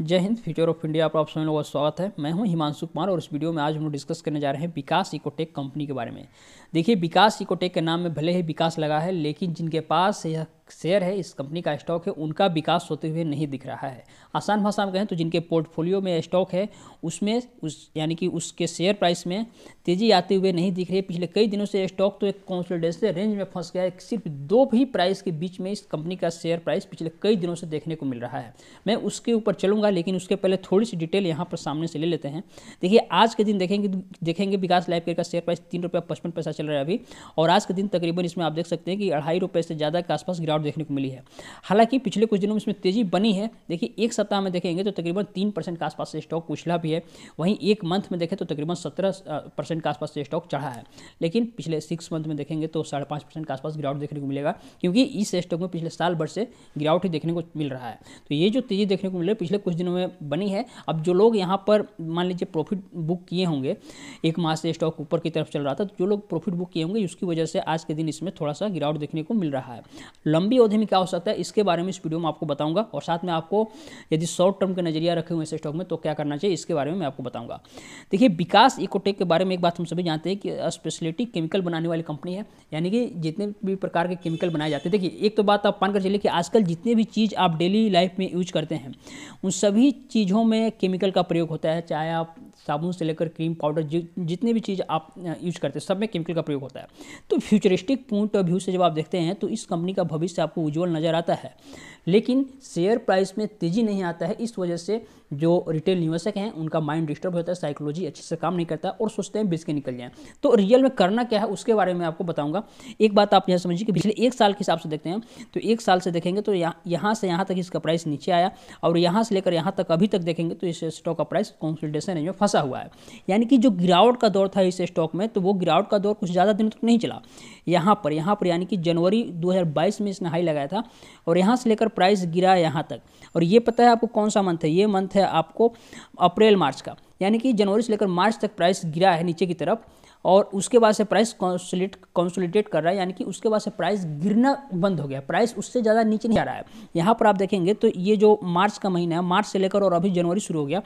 जय Hind future of India पर आप सभी लोगों का स्वागत है मैं हूं हिमांशु कुमार और इस वीडियो में आज हम लोग डिस्कस करने जा रहे हैं विकास इकोटेक कंपनी के बारे में देखिए विकास इकोटेक के नाम में भले ही विकास लगा है लेकिन जिनके पास यह शेयर है इस कंपनी का स्टॉक है उनका विकास होते हुए नहीं दिख रहा है आसान भाषा में कहें तो जिनके पोर्टफोलियो में स्टॉक है उसमें उस यानी कि उसके शेयर प्राइस में तेज़ी आते हुए नहीं दिख रही है पिछले कई दिनों से स्टॉक तो एक कॉन्सोलिडेशन रेंज में फंस गया है सिर्फ दो भी प्राइस के बीच में इस कंपनी का शेयर प्राइस पिछले कई दिनों से देखने को मिल रहा है मैं उसके ऊपर चलूँगा लेकिन उसके पहले थोड़ी सी डिटेल यहाँ पर सामने से ले लेते हैं देखिए आज के दिन देखेंगे देखेंगे विकास लाइफ का शेयर प्राइस तीन रुपया पचपन पैसा चल रहा है अभी और आज के दिन तकरीबन इसमें आप देख सकते हैं कि अढ़ाई रुपये से ज़्यादा के आसपास गिरावट गिरावट देखने को मिली है हालांकि पिछले कुछ दिनों में इसमें तेजी बनी है देखिए एक सप्ताह में देखेंगे तो तकरीबन तीन परसेंट के आसपास से स्टॉक उछला भी है वहीं एक मंथ में देखें तो तकरीबन सत्रह परसेंट के आसपास से स्टॉक चढ़ा है लेकिन पिछले सिक्स मंथ में देखेंगे तो साढ़े पाँच परसेंट के आसपास गिरावट देखने को मिलेगा क्योंकि इस स्टॉक में पिछले साल भर से गिरावट ही देखने को मिल रहा है तो ये जो तेजी देखने को मिल रही पिछले कुछ दिनों में बनी है अब जो लोग यहाँ पर मान लीजिए प्रॉफिट बुक किए होंगे एक माह से स्टॉक ऊपर की तरफ चल रहा था तो जो लोग प्रॉफिट बुक किए होंगे उसकी वजह से आज के दिन इसमें थोड़ा सा गिरावट देखने को मिल रहा है लंबे लंबी अवधि में क्या हो सकता है इसके बारे में इस वीडियो में आपको बताऊंगा और साथ में आपको यदि शॉर्ट टर्म के नजरिया रखे हुए स्टॉक में तो क्या करना चाहिए इसके बारे में मैं आपको बताऊंगा देखिए विकास इकोटेक के बारे में एक बात हम सभी जानते हैं कि स्पेशलिटी केमिकल बनाने वाली कंपनी है यानी कि जितने भी प्रकार के केमिकल बनाए जाते हैं देखिए एक तो बात आप मानकर चलिए कि आजकल जितने भी चीज़ आप डेली लाइफ में यूज करते हैं उन सभी चीज़ों में केमिकल का प्रयोग होता है चाहे आप साबुन से लेकर क्रीम पाउडर जितने भी चीज़ आप यूज करते हैं सब में केमिकल का प्रयोग होता है तो फ्यूचरिस्टिक पॉइंट ऑफ व्यू से जब आप देखते हैं तो इस कंपनी का भविष्य से आपको उज्ज्वल नज़र आता है लेकिन शेयर प्राइस में तेज़ी नहीं आता है इस वजह से जो रिटेल निवेशक हैं उनका माइंड डिस्टर्ब होता है साइकोलॉजी अच्छे से काम नहीं करता और सोचते हैं बेच के निकल जाएं तो रियल में करना क्या है उसके बारे में आपको बताऊंगा एक बात आप यह समझिए कि पिछले एक साल के हिसाब से देखते हैं तो एक साल से देखेंगे तो यहाँ यहाँ से यहाँ तक इसका प्राइस नीचे आया और यहाँ से लेकर यहाँ तक अभी तक देखेंगे तो इस स्टॉक का प्राइस कॉन्सल्टेशन रेंज में फंसा हुआ है यानी कि जो गिरावट का दौर था इस स्टॉक में तो वो गिरावट का दौर कुछ ज़्यादा दिनों तक नहीं चला यहाँ पर यहाँ पर यानी कि जनवरी दो में इसने इसने हाई लगाया था और यहाँ से लेकर प्राइस गिरा यहाँ तक और ये पता है आपको कौन सा मंथ है ये मंथ है आपको अप्रैल मार्च का यानी कि जनवरी से लेकर मार्च तक प्राइस गिरा है नीचे की तरफ और उसके बाद से प्राइस कॉन्सुलेट कॉन्सुलेटेट कर रहा है यानी कि उसके बाद से प्राइस गिरना बंद हो गया प्राइस उससे ज़्यादा नीचे नहीं आ रहा है यहाँ पर आप देखेंगे तो ये जो मार्च का महीना है मार्च से लेकर और अभी जनवरी शुरू हो गया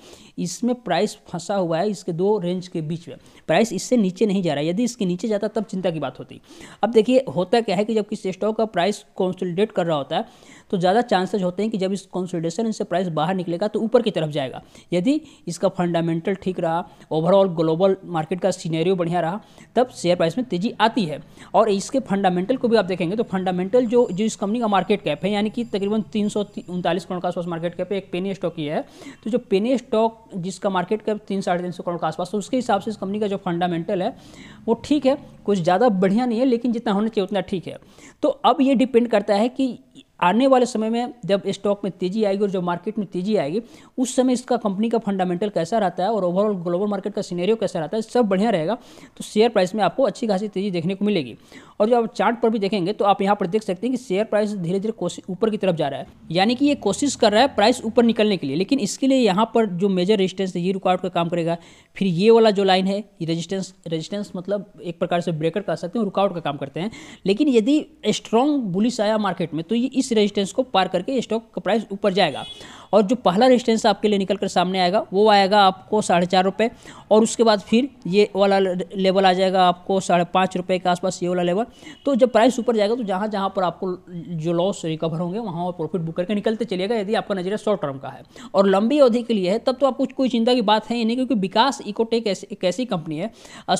इसमें प्राइस फंसा हुआ है इसके दो रेंज के बीच में प्राइस इससे नीचे नहीं जा रहा है यदि इसके नीचे जाता तब चिंता की बात होती अब देखिए होता क्या है कि जब किसी स्टॉक का प्राइस कॉन्सुलेट कर रहा होता है तो ज़्यादा चांसेज होते हैं कि जब इस कॉन्सुलटेशन से प्राइस बाहर निकलेगा तो ऊपर की तरफ जाएगा यदि इसका फंडामेंटल ठीक रहा ओवरऑल ग्लोबल मार्केट का सीनेरियो बढ़िया रहा रहा तब शेयर प्राइस में तेजी आती है और इसके फंडामेंटल को भी आप देखेंगे तो फंडामेंटल जो जो इस कंपनी का मार्केट कैप है यानी कि तकरीबन तीन सौ उनतालीस करोड़ के आसपास मार्केट कैप है एक पेनी स्टॉक ही है तो जो पेनी स्टॉक जिसका मार्केट कैप तीन साढ़े तीन सौ करोड़ के आसपास तो उसके हिसाब से इस कंपनी का जो फंडामेंटल है वो ठीक है कुछ ज़्यादा बढ़िया नहीं है लेकिन जितना होना चाहिए उतना ठीक है तो अब ये डिपेंड करता है कि आने वाले समय में जब स्टॉक में तेजी आएगी और जब मार्केट में तेजी आएगी उस समय इसका कंपनी का फंडामेंटल कैसा रहता है और ओवरऑल ग्लोबल मार्केट का सीनेरियो कैसा रहता है सब बढ़िया रहेगा तो शेयर प्राइस में आपको अच्छी खासी तेजी देखने को मिलेगी और जब आप चार्ट पर भी देखेंगे तो आप यहाँ पर देख सकते हैं कि शेयर प्राइस धीरे धीरे ऊपर की तरफ जा रहा है यानी कि ये कोशिश कर रहा है प्राइस ऊपर निकलने के लिए लेकिन इसके लिए यहाँ पर जो मेजर रेजिस्टेंस है ये रुकावट का काम करेगा फिर ये वाला जो लाइन है ये रेजिस्टेंस रेजिस्टेंस मतलब एक प्रकार से ब्रेकर कर सकते हैं रुकावट का काम करते हैं लेकिन यदि स्ट्रॉन्ग बुलिस आया मार्केट में तो ये इस रेजिस्टेंस को पार करके स्टॉक का प्राइस ऊपर जाएगा और जो पहला रेजिस्टेंस आपके लिए निकल कर सामने आएगा वो आएगा आपको साढ़े चार रुपये और उसके बाद फिर ये वाला लेवल आ जाएगा आपको साढ़े पाँच रुपये के आसपास ये वाला लेवल तो जब प्राइस ऊपर जाएगा तो जहाँ जहाँ पर आपको जो लॉस रिकवर होंगे वहाँ पर प्रॉफिट बुक करके निकलते चलेगा यदि आपका नजरिया शॉर्ट टर्म का है और लंबी अवधि के लिए है तब तो आपको कोई चिंता की बात है ही नहीं क्योंकि विकास इकोटेक एक ऐसी कंपनी है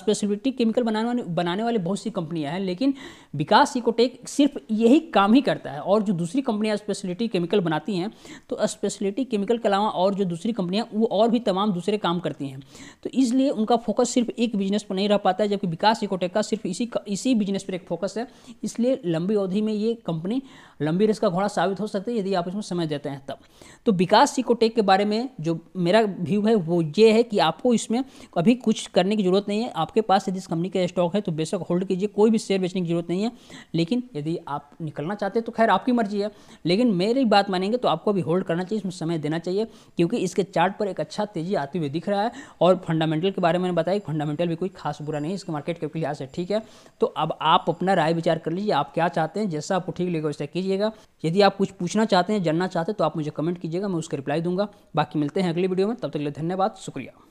स्पेशलिटी केमिकल बनाने बनाने वाली बहुत सी कंपनियाँ हैं लेकिन विकास इकोटेक सिर्फ यही काम ही करता है और जो दूसरी कंपनियाँ स्पेशलिटी केमिकल बनाती हैं तो स्पेशल फैसिलिटी केमिकल के अलावा और जो दूसरी कंपनियाँ वो और भी तमाम दूसरे काम करती हैं तो इसलिए उनका फोकस सिर्फ एक बिजनेस पर नहीं रह पाता है जबकि विकास इकोटेक का सिर्फ इसी इसी बिजनेस पर एक फोकस है इसलिए लंबी अवधि में ये कंपनी लंबी रेस का घोड़ा साबित हो सकती है यदि आप इसमें समय देते हैं तब तो विकास सिकोटेक के बारे में जो मेरा व्यू है वो ये है कि आपको इसमें अभी कुछ करने की ज़रूरत नहीं है आपके पास यदि इस कंपनी का स्टॉक है तो बेशक होल्ड कीजिए कोई भी शेयर बेचने की ज़रूरत नहीं है लेकिन यदि आप निकलना चाहते हैं तो खैर आपकी मर्जी है लेकिन मेरी बात मानेंगे तो आपको अभी होल्ड करना चाहिए इसमें समय देना चाहिए क्योंकि इसके चार्ट पर एक अच्छा तेज़ी आती हुई दिख रहा है और फंडामेंटल के बारे में बताया फंडामेंटल भी कोई खास बुरा नहीं इसके मार्केट के लिहाज से ठीक है तो अब आप अपना राय विचार कर लीजिए आप क्या चाहते हैं जैसा आपको ठीक लगेगा वैसा कीजिएगा यदि आप कुछ पूछना चाहते हैं जानना चाहते हैं तो आप मुझे कमेंट कमेंट कीजिएगा मैं उसका रिप्लाई दूंगा बाकी मिलते हैं अगली वीडियो में तब तक के लिए धन्यवाद शुक्रिया